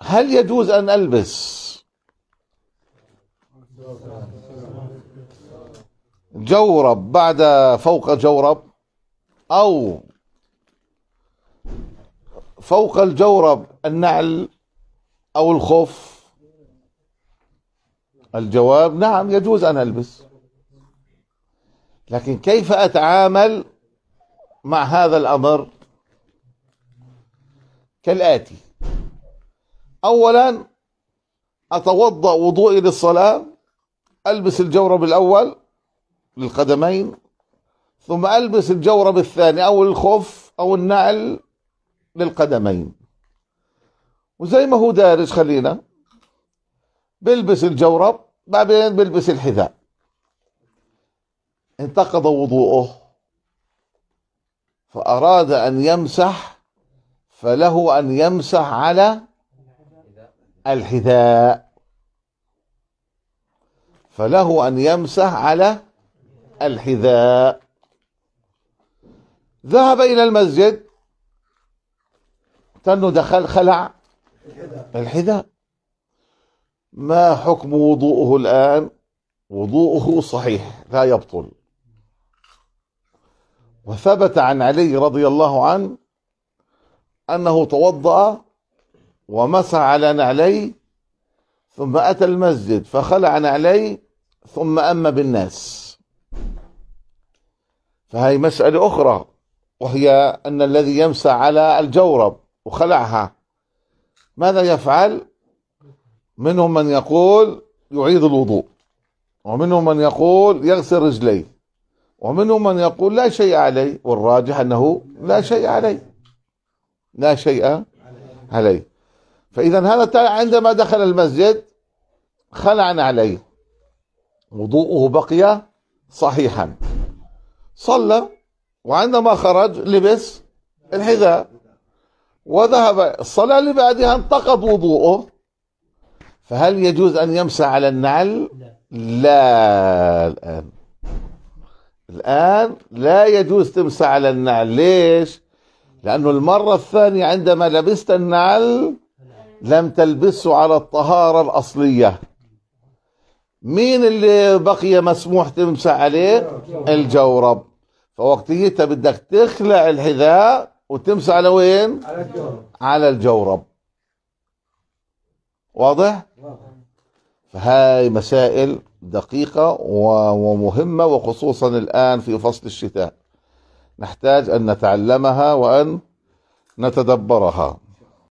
هل يجوز أن ألبس جورب بعد فوق جورب أو فوق الجورب النعل أو الخف الجواب نعم يجوز أن ألبس لكن كيف أتعامل مع هذا الأمر كالآتي أولا أتوضأ وضوئي للصلاة ألبس الجورب الأول للقدمين ثم ألبس الجورب الثاني أو الخف أو النعل للقدمين وزي ما هو دارج خلينا بلبس الجورب بعدين بلبس الحذاء انتقض وضوءه فأراد أن يمسح فله أن يمسح على الحذاء فله أن يمسح على الحذاء ذهب إلى المسجد تنو دخل خلع الحذاء ما حكم وضوءه الآن وضوءه صحيح لا يبطل وثبت عن علي رضي الله عنه أنه توضأ ومسى على نعليه ثم أتى المسجد فخلع نعليه ثم أم بالناس فهي مسألة أخرى وهي أن الذي يمسى على الجورب وخلعها ماذا يفعل منهم من يقول يعيد الوضوء ومنهم من يقول يغسل رجليه ومنهم من يقول لا شيء عليه والراجح أنه لا شيء عليه لا شيء عليه فإذا هذا عندما دخل المسجد خلع عليه وضوءه بقي صحيحا صلى وعندما خرج لبس الحذاء وذهب الصلاة اللي بعدها انتقض وضوءه فهل يجوز أن يمسح على النعل؟ لا الآن الآن لا يجوز تمسح على النعل ليش؟ لأنه المرة الثانية عندما لبست النعل لم تلبسه على الطهارة الأصلية مين اللي بقي مسموح تمسح عليه الجورب فوقتها بدك تخلع الحذاء وتمسح على وين على الجورب على الجورب واضح فهاي مسائل دقيقة ومهمة وخصوصا الآن في فصل الشتاء نحتاج أن نتعلمها وأن نتدبرها